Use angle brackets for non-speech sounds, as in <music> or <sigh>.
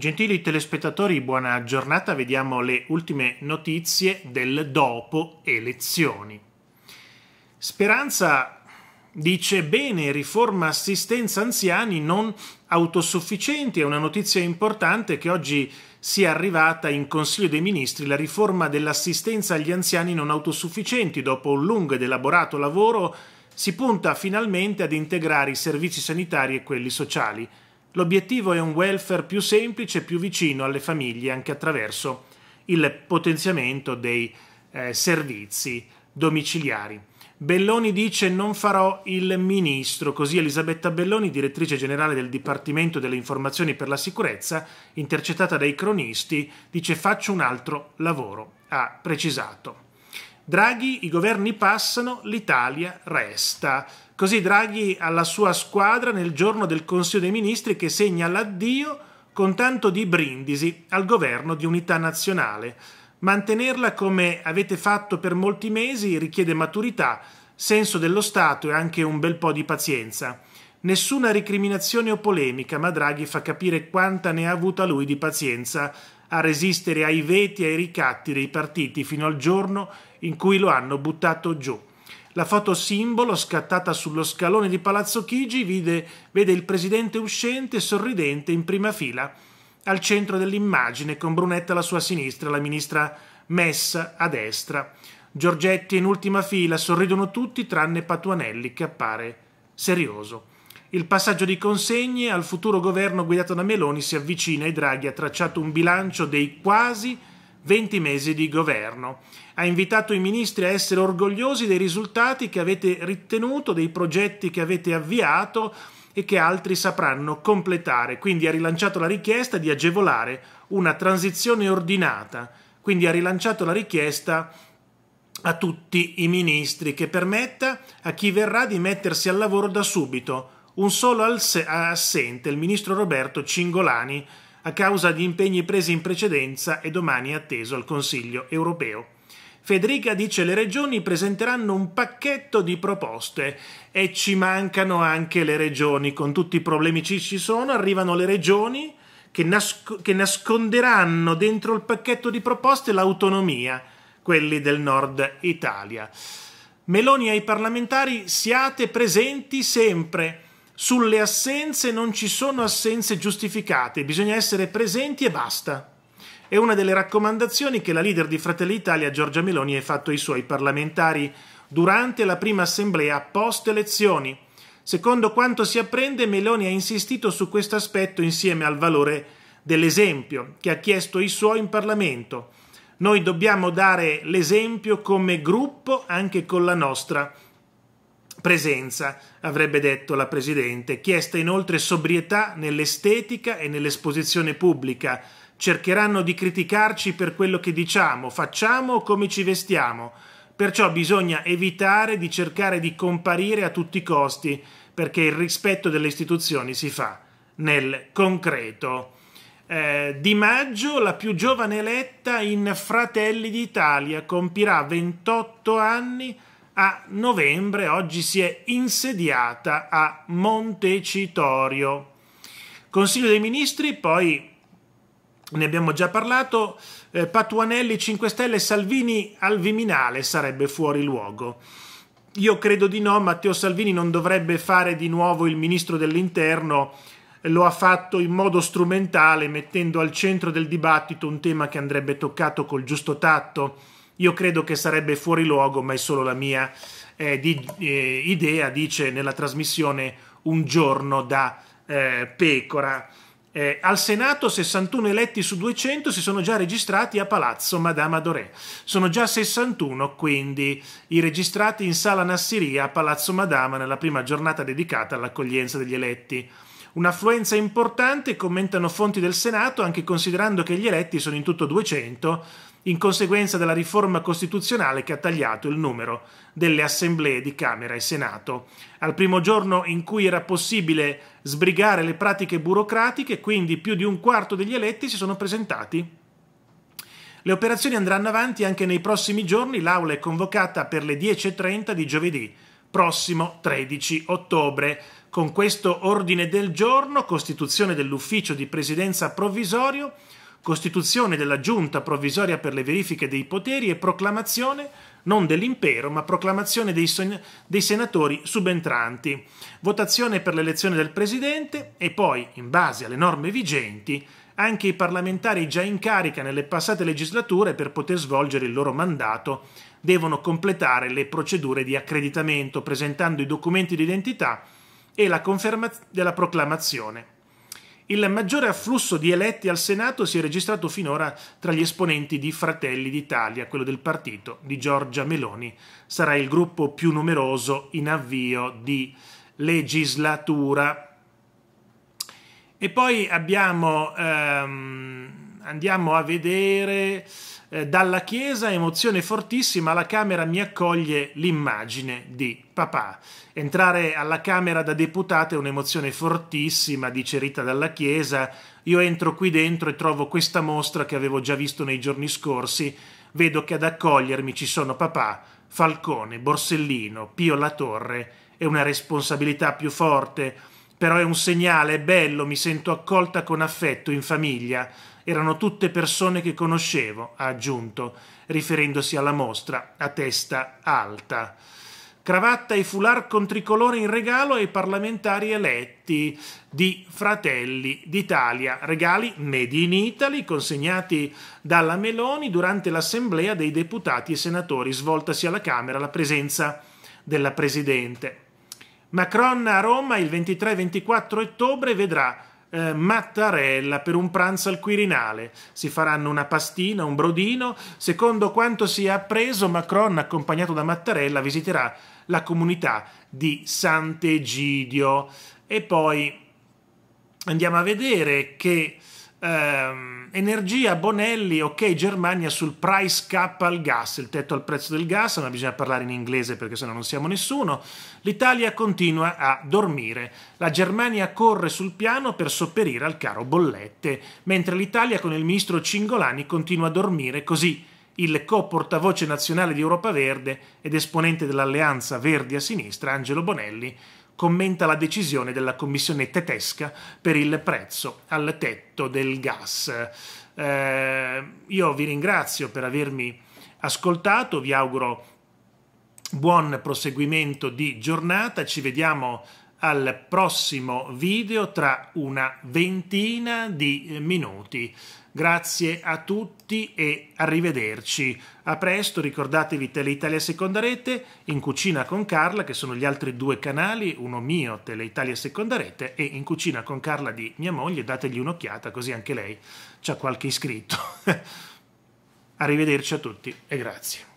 Gentili telespettatori, buona giornata. Vediamo le ultime notizie del dopo elezioni. Speranza dice bene, riforma assistenza anziani non autosufficienti. È una notizia importante che oggi sia arrivata in Consiglio dei Ministri la riforma dell'assistenza agli anziani non autosufficienti. Dopo un lungo ed elaborato lavoro si punta finalmente ad integrare i servizi sanitari e quelli sociali. L'obiettivo è un welfare più semplice, e più vicino alle famiglie anche attraverso il potenziamento dei eh, servizi domiciliari. Belloni dice non farò il ministro, così Elisabetta Belloni, direttrice generale del Dipartimento delle Informazioni per la Sicurezza, intercettata dai cronisti, dice faccio un altro lavoro, ha precisato. Draghi, i governi passano, l'Italia resta. Così Draghi alla sua squadra nel giorno del Consiglio dei Ministri che segna l'addio con tanto di brindisi al governo di unità nazionale. Mantenerla come avete fatto per molti mesi richiede maturità, senso dello Stato e anche un bel po' di pazienza. Nessuna ricriminazione o polemica, ma Draghi fa capire quanta ne ha avuta lui di pazienza a resistere ai veti e ai ricatti dei partiti fino al giorno in cui lo hanno buttato giù. La foto simbolo scattata sullo scalone di Palazzo Chigi vide, vede il presidente uscente sorridente in prima fila al centro dell'immagine con Brunetta alla sua sinistra, e la ministra Messa a destra. Giorgetti in ultima fila, sorridono tutti tranne Patuanelli che appare serioso. Il passaggio di consegne al futuro governo guidato da Meloni si avvicina e Draghi ha tracciato un bilancio dei quasi 20 mesi di governo. Ha invitato i ministri a essere orgogliosi dei risultati che avete ritenuto, dei progetti che avete avviato e che altri sapranno completare. Quindi ha rilanciato la richiesta di agevolare una transizione ordinata. Quindi ha rilanciato la richiesta a tutti i ministri che permetta a chi verrà di mettersi al lavoro da subito. Un solo assente, il ministro Roberto Cingolani, a causa di impegni presi in precedenza e domani atteso al Consiglio europeo. Federica dice le regioni presenteranno un pacchetto di proposte e ci mancano anche le regioni, con tutti i problemi ci ci sono, arrivano le regioni che, nasc che nasconderanno dentro il pacchetto di proposte l'autonomia, quelli del nord Italia. Meloni ai parlamentari siate presenti sempre sulle assenze non ci sono assenze giustificate, bisogna essere presenti e basta. È una delle raccomandazioni che la leader di Fratelli Italia Giorgia Meloni ha fatto ai suoi parlamentari durante la prima assemblea post elezioni. Secondo quanto si apprende, Meloni ha insistito su questo aspetto insieme al valore dell'esempio che ha chiesto i suoi in Parlamento. Noi dobbiamo dare l'esempio come gruppo anche con la nostra presenza, avrebbe detto la Presidente, chiesta inoltre sobrietà nell'estetica e nell'esposizione pubblica. Cercheranno di criticarci per quello che diciamo, facciamo o come ci vestiamo. Perciò bisogna evitare di cercare di comparire a tutti i costi, perché il rispetto delle istituzioni si fa nel concreto. Eh, di maggio la più giovane eletta in Fratelli d'Italia compirà 28 anni a novembre, oggi si è insediata a Montecitorio. Consiglio dei Ministri, poi ne abbiamo già parlato, eh, Patuanelli 5 Stelle, Salvini al Viminale sarebbe fuori luogo. Io credo di no, Matteo Salvini non dovrebbe fare di nuovo il ministro dell'interno, lo ha fatto in modo strumentale mettendo al centro del dibattito un tema che andrebbe toccato col giusto tatto io credo che sarebbe fuori luogo, ma è solo la mia eh, di, eh, idea, dice nella trasmissione Un giorno da eh, pecora. Eh, al Senato 61 eletti su 200 si sono già registrati a Palazzo Madama Doré. Sono già 61 quindi i registrati in Sala Nassiria a Palazzo Madama nella prima giornata dedicata all'accoglienza degli eletti. Un'affluenza importante, commentano fonti del Senato, anche considerando che gli eletti sono in tutto 200, in conseguenza della riforma costituzionale che ha tagliato il numero delle assemblee di Camera e Senato. Al primo giorno in cui era possibile sbrigare le pratiche burocratiche, quindi più di un quarto degli eletti si sono presentati le operazioni andranno avanti anche nei prossimi giorni, l'aula è convocata per le 10.30 di giovedì, prossimo 13 ottobre con questo ordine del giorno costituzione dell'ufficio di presidenza provvisorio, costituzione della giunta provvisoria per le verifiche dei poteri e proclamazione non dell'impero, ma proclamazione dei, dei, senatori subentranti, votazione per l'elezione del presidente e poi, in base alle norme vigenti, anche i parlamentari già in carica nelle passate legislature per poter svolgere il loro mandato devono completare le procedure di accreditamento presentando i documenti d'identità e la conferma della proclamazione. Il maggiore afflusso di eletti al Senato si è registrato finora tra gli esponenti di Fratelli d'Italia, quello del partito di Giorgia Meloni. Sarà il gruppo più numeroso in avvio di legislatura. E poi abbiamo... Um, andiamo a vedere eh, dalla chiesa, emozione fortissima, la camera mi accoglie l'immagine di papà. Entrare alla Camera da deputato è un'emozione fortissima, dice Rita dalla chiesa. Io entro qui dentro e trovo questa mostra che avevo già visto nei giorni scorsi. Vedo che ad accogliermi ci sono papà, Falcone, Borsellino, Pio La Torre. È una responsabilità più forte, però è un segnale, è bello, mi sento accolta con affetto in famiglia. Erano tutte persone che conoscevo, ha aggiunto, riferendosi alla mostra, a testa alta. Cravatta e foulard con tricolore in regalo ai parlamentari eletti di Fratelli d'Italia. Regali made in Italy consegnati dalla Meloni durante l'assemblea dei deputati e senatori svoltasi alla Camera alla presenza della Presidente. Macron a Roma il 23-24 ottobre vedrà eh, Mattarella per un pranzo al Quirinale. Si faranno una pastina, un brodino. Secondo quanto si è appreso, Macron, accompagnato da Mattarella, visiterà la comunità di Sant'Egidio. E poi andiamo a vedere che... Ehm, energia, Bonelli, ok, Germania sul price cap al gas, il tetto al prezzo del gas, ma bisogna parlare in inglese perché sennò non siamo nessuno. L'Italia continua a dormire. La Germania corre sul piano per sopperire al caro bollette, mentre l'Italia con il ministro Cingolani continua a dormire così il co-portavoce nazionale di Europa Verde ed esponente dell'alleanza Verdi a sinistra, Angelo Bonelli, commenta la decisione della Commissione tedesca per il prezzo al tetto del gas. Eh, io vi ringrazio per avermi ascoltato, vi auguro buon proseguimento di giornata, ci vediamo al prossimo video tra una ventina di minuti. Grazie a tutti e arrivederci. A presto, ricordatevi Teleitalia Seconda Rete, In Cucina con Carla, che sono gli altri due canali, uno mio, Teleitalia Seconda Rete, e In Cucina con Carla di mia moglie, dategli un'occhiata così anche lei ha qualche iscritto. <laughs> arrivederci a tutti e grazie.